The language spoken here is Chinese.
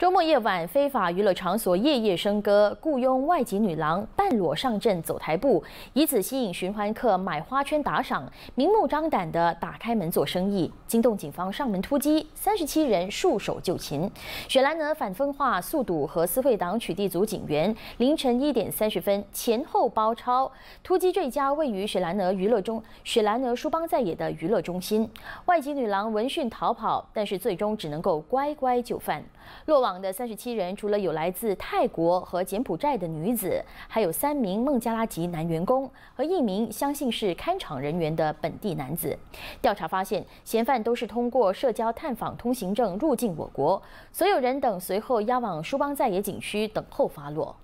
周末夜晚，非法娱乐场所夜夜笙歌，雇佣外籍女郎半裸上阵走台步，以此吸引循环客买花圈打赏，明目张胆的打开门做生意，惊动警方上门突击，三十七人束手就擒。雪兰莪反分化速度和私会党取缔组警员凌晨一点三十分前后包抄突击这家位于雪兰莪娱乐中雪兰莪书邦在野的娱乐中心，外籍女郎闻讯逃跑，但是最终只能够乖乖就范，落网。的三十七人，除了有来自泰国和柬埔寨的女子，还有三名孟加拉籍男员工和一名相信是看场人员的本地男子。调查发现，嫌犯都是通过社交探访通行证入境我国，所有人等随后押往舒邦在野景区等候发落。